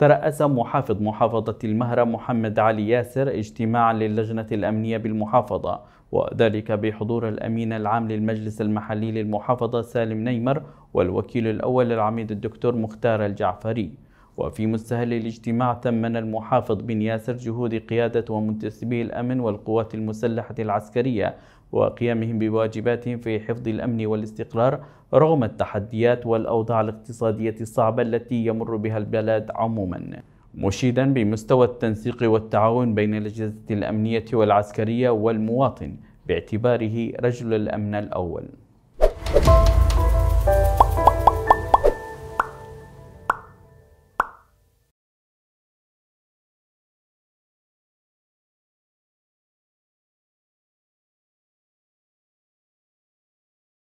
ترأس محافظ محافظة المهرة محمد علي ياسر اجتماعا للجنة الأمنية بالمحافظة وذلك بحضور الأمين العام للمجلس المحلي للمحافظة سالم نيمر والوكيل الأول العميد الدكتور مختار الجعفري وفي مستهل الاجتماع ثمن المحافظ بن ياسر جهود قيادة ومنتسبي الأمن والقوات المسلحة العسكرية وقيامهم بواجباتهم في حفظ الأمن والاستقرار رغم التحديات والأوضاع الاقتصادية الصعبة التي يمر بها البلد عموماً مشيدا بمستوى التنسيق والتعاون بين الأجهزة الأمنية والعسكرية والمواطن باعتباره رجل الأمن الأول.